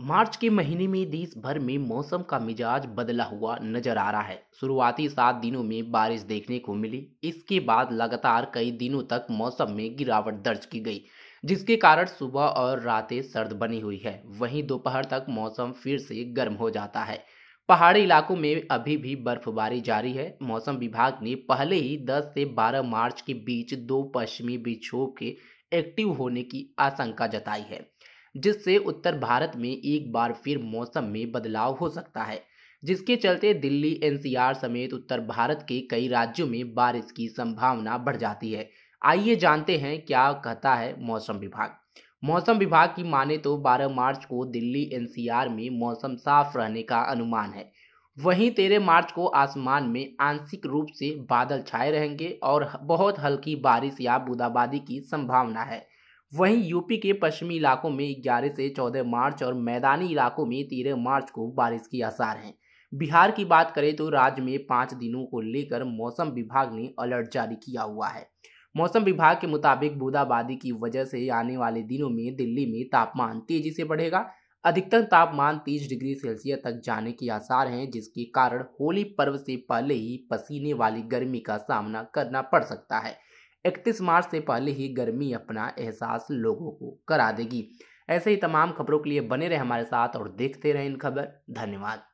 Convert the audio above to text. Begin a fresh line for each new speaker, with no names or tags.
मार्च के महीने में देश भर में मौसम का मिजाज बदला हुआ नजर आ रहा है शुरुआती सात दिनों में बारिश देखने को मिली इसके बाद लगातार कई दिनों तक मौसम में गिरावट दर्ज की गई जिसके कारण सुबह और रातें सर्द बनी हुई है वहीं दोपहर तक मौसम फिर से गर्म हो जाता है पहाड़ी इलाकों में अभी भी बर्फबारी जारी है मौसम विभाग ने पहले ही 10 से 12 मार्च के बीच दो पश्चिमी विक्षोभ के एक्टिव होने की आशंका जताई है जिससे उत्तर भारत में एक बार फिर मौसम में बदलाव हो सकता है जिसके चलते दिल्ली एनसीआर समेत उत्तर भारत के कई राज्यों में बारिश की संभावना बढ़ जाती है आइए जानते हैं क्या कहता है मौसम विभाग मौसम विभाग की माने तो 12 मार्च को दिल्ली एनसीआर में मौसम साफ रहने का अनुमान है वहीं तेरह मार्च को आसमान में आंशिक रूप से बादल छाए रहेंगे और बहुत हल्की बारिश या बूंदाबांदी की संभावना है वहीं यूपी के पश्चिमी इलाकों में 11 से 14 मार्च और मैदानी इलाकों में 13 मार्च को बारिश के आसार हैं बिहार की बात करें तो राज्य में पाँच दिनों को लेकर मौसम विभाग ने अलर्ट जारी किया हुआ है मौसम विभाग के मुताबिक बूंदाबांदी की वजह से आने वाले दिनों में दिल्ली में तापमान तेजी से बढ़ेगा अधिकतम तापमान 30 डिग्री सेल्सियस तक जाने के आसार हैं जिसके कारण होली पर्व से पहले ही पसीने वाली गर्मी का सामना करना पड़ सकता है इकतीस मार्च से पहले ही गर्मी अपना एहसास लोगों को करा देगी ऐसे ही तमाम खबरों के लिए बने रहे हमारे साथ और देखते रहें इन खबर धन्यवाद